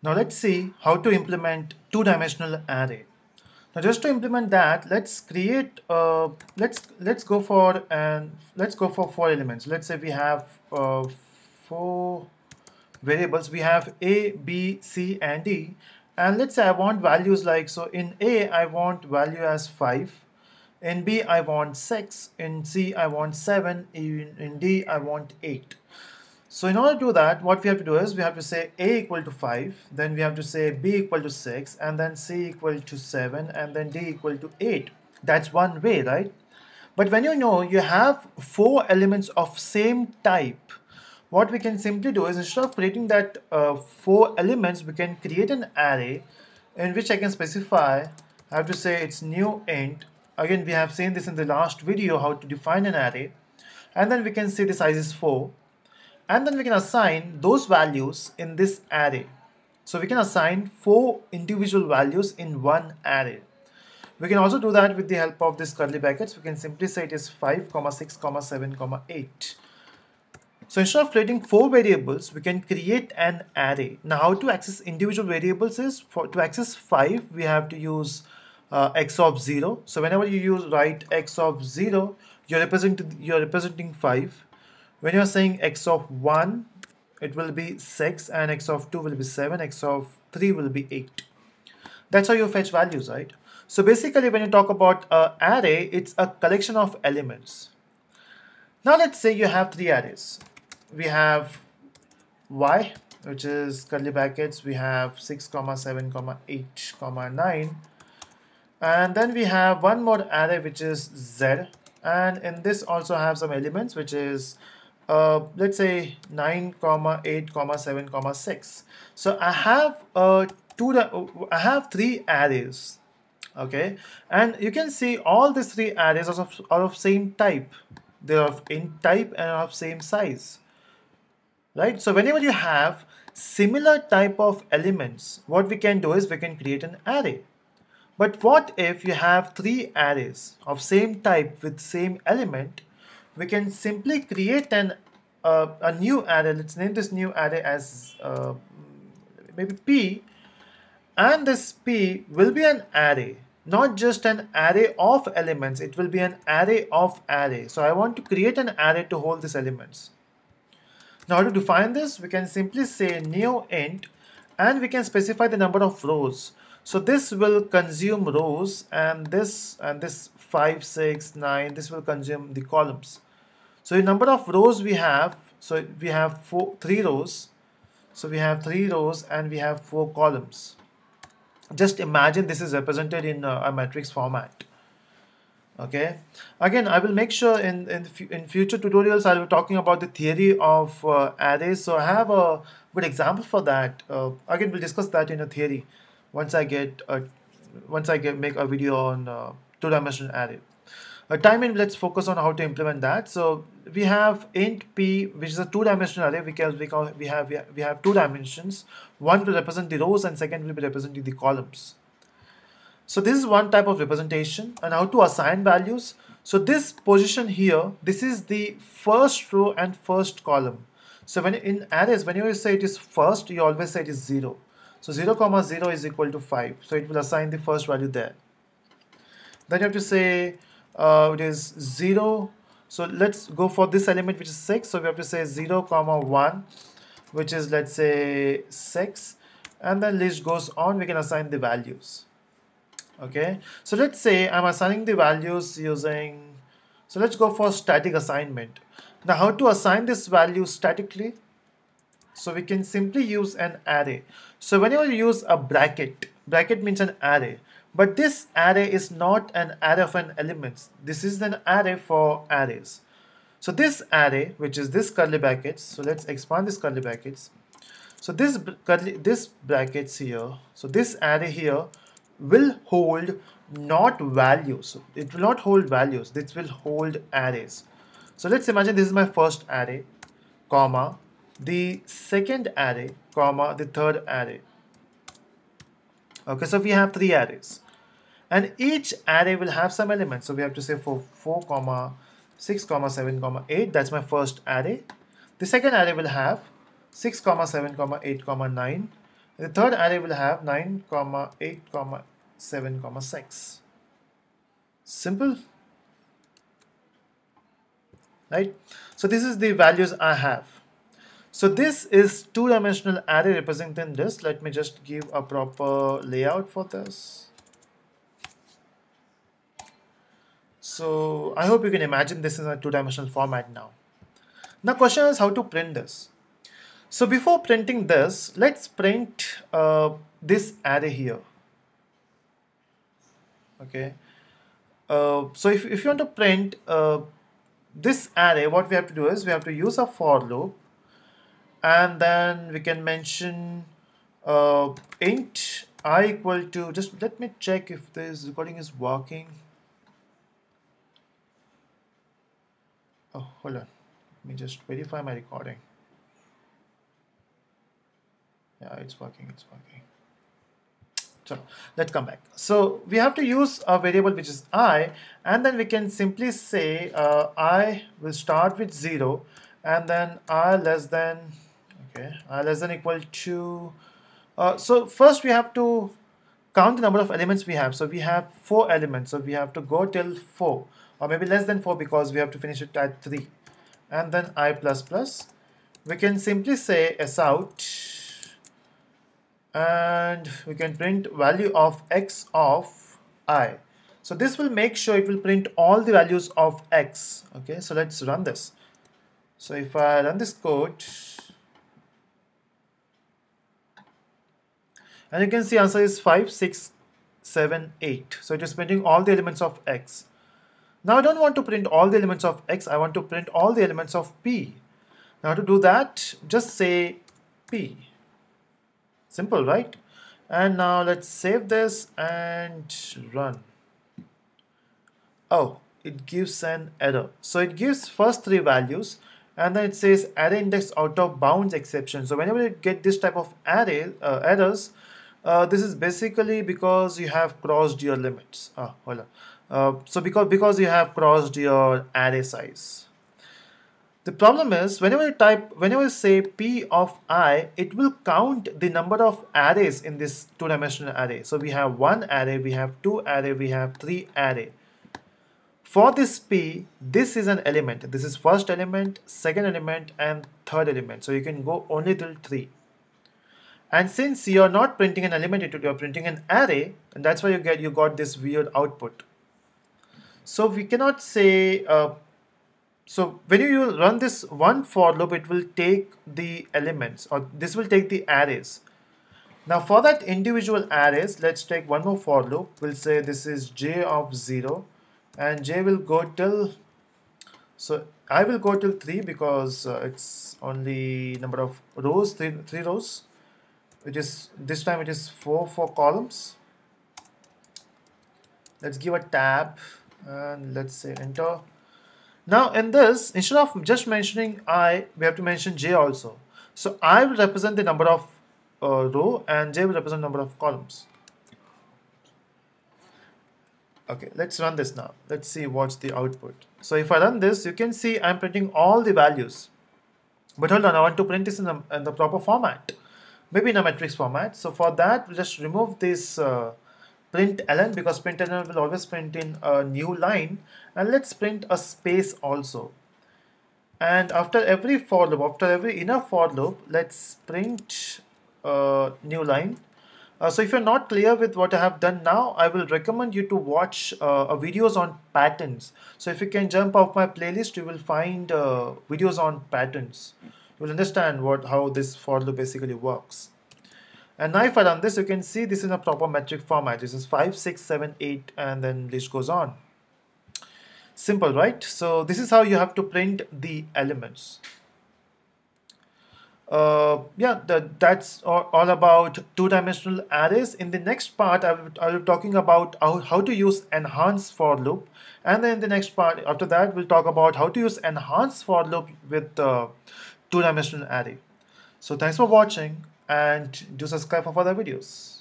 Now let's see how to implement two-dimensional array. Now just to implement that, let's create uh, let's let's go for and let's go for four elements. Let's say we have uh, four variables. We have A, B, C, and D. And let's say I want values like so. In A, I want value as five. In B, I want six. In C, I want seven. In, in D, I want eight. So in order to do that, what we have to do is we have to say a equal to 5, then we have to say b equal to 6, and then c equal to 7, and then d equal to 8. That's one way, right? But when you know you have four elements of same type, what we can simply do is instead of creating that uh, four elements, we can create an array in which I can specify, I have to say it's new int. Again, we have seen this in the last video, how to define an array. And then we can say the size is 4 and then we can assign those values in this array. So we can assign four individual values in one array. We can also do that with the help of this curly brackets. We can simply say it is 5, comma 6, comma 7, comma 8. So instead of creating four variables, we can create an array. Now how to access individual variables is, for, to access 5, we have to use uh, x of 0. So whenever you use write x of 0, you're representing, you're representing 5. When you're saying x of 1, it will be 6 and x of 2 will be 7, x of 3 will be 8. That's how you fetch values, right? So basically when you talk about an array, it's a collection of elements. Now let's say you have three arrays. We have y, which is curly brackets. We have 6, comma 7, comma 8, comma 9. And then we have one more array, which is z. And in this also have some elements, which is uh, let's say 9 comma 8 comma 7 comma 6 so I have a uh, two uh, I have three arrays okay and you can see all these three arrays are of, are of same type they are of in type and are of same size right so whenever you have similar type of elements what we can do is we can create an array but what if you have three arrays of same type with same element we can simply create an uh, a new array let's name this new array as uh, maybe p and this p will be an array not just an array of elements it will be an array of array so i want to create an array to hold these elements now to define this we can simply say new int and we can specify the number of rows so this will consume rows and this and this 5 6 9 this will consume the columns so in number of rows we have, so we have four, three rows. So we have three rows and we have four columns. Just imagine this is represented in a, uh, a matrix format. Okay. Again, I will make sure in, in, in future tutorials, I will be talking about the theory of uh, arrays. So I have a good example for that. Uh, again, we'll discuss that in a theory once I get a, once I get make a video on uh, two-dimensional array time in let's focus on how to implement that so we have int p which is a two-dimensional array because we, call, we have we have two dimensions one will represent the rows and second will be representing the columns so this is one type of representation and how to assign values so this position here this is the first row and first column so when in arrays when you say it is first you always say it is 0 so 0 comma 0 is equal to 5 so it will assign the first value there then you have to say uh, it is 0 so let's go for this element which is 6 so we have to say 0 comma 1 which is let's say 6 and then list goes on we can assign the values okay so let's say I'm assigning the values using so let's go for static assignment now how to assign this value statically so we can simply use an array so whenever you use a bracket Bracket means an array. But this array is not an array of an elements. This is an array for arrays. So this array, which is this curly brackets, so let's expand this curly brackets. So this curly, this brackets here, so this array here will hold not values. It will not hold values. This will hold arrays. So let's imagine this is my first array, comma, the second array, comma, the third array. Okay, so we have three arrays and each array will have some elements. So we have to say for 4 comma 6 comma 7 comma 8 that's my first array. The second array will have 6 comma 7 comma 8 comma 9. The third array will have 9 comma 8 comma 7 comma 6. Simple. Right. So this is the values I have. So this is two-dimensional array representing this. Let me just give a proper layout for this. So I hope you can imagine this is a two-dimensional format now. The question is how to print this. So before printing this, let's print uh, this array here. Okay. Uh, so if, if you want to print uh, this array, what we have to do is we have to use a for loop and then we can mention uh, int i equal to just let me check if this recording is working oh hold on let me just verify my recording yeah it's working it's working so let's come back so we have to use a variable which is i and then we can simply say uh, i will start with 0 and then i less than okay uh, less than equal to uh, so first we have to count the number of elements we have so we have four elements so we have to go till four or maybe less than four because we have to finish it at three and then i plus plus we can simply say s out and we can print value of x of i so this will make sure it will print all the values of x okay so let's run this so if i run this code And you can see answer is 5, 6, 7, 8. So it is printing all the elements of x. Now I don't want to print all the elements of x, I want to print all the elements of p. Now to do that, just say p. Simple, right? And now let's save this and run. Oh, it gives an error. So it gives first three values and then it says array index out of bounds exception. So whenever you get this type of array uh, errors, uh, this is basically because you have crossed your limits. Ah, on. Uh, so because, because you have crossed your array size. The problem is whenever you type, whenever you say p of i, it will count the number of arrays in this two-dimensional array. So we have one array, we have two array, we have three array. For this p, this is an element. This is first element, second element, and third element. So you can go only till three. And since you're not printing an element into it, you're printing an array, and that's why you get you got this weird output. So we cannot say, uh, so when you run this one for loop, it will take the elements, or this will take the arrays. Now for that individual arrays, let's take one more for loop. We'll say this is j of 0, and j will go till, so I will go till 3 because uh, it's only number of rows, three, three rows which is this time it is four four columns let's give a tab and let's say enter now in this instead of just mentioning i we have to mention j also so i will represent the number of uh, row and j will represent number of columns okay let's run this now let's see what's the output so if i run this you can see i'm printing all the values but hold on i want to print this in the, in the proper format maybe in a matrix format. So for that, we'll just remove this uh, println because println will always print in a new line and let's print a space also. And after every for loop, after every inner for loop, let's print a uh, new line. Uh, so if you're not clear with what I have done now, I will recommend you to watch uh, videos on patterns. So if you can jump off my playlist, you will find uh, videos on patterns you will understand what how this for loop basically works. And now if I run this, you can see this is a proper metric format. This is 5, 6, 7, 8, and then list goes on. Simple, right? So this is how you have to print the elements. Uh, yeah, that's all, all about two-dimensional arrays. In the next part, I will, I will be talking about how, how to use enhance for loop. And then in the next part, after that, we'll talk about how to use enhance for loop with uh, two-dimensional array. So thanks for watching and do subscribe for further videos.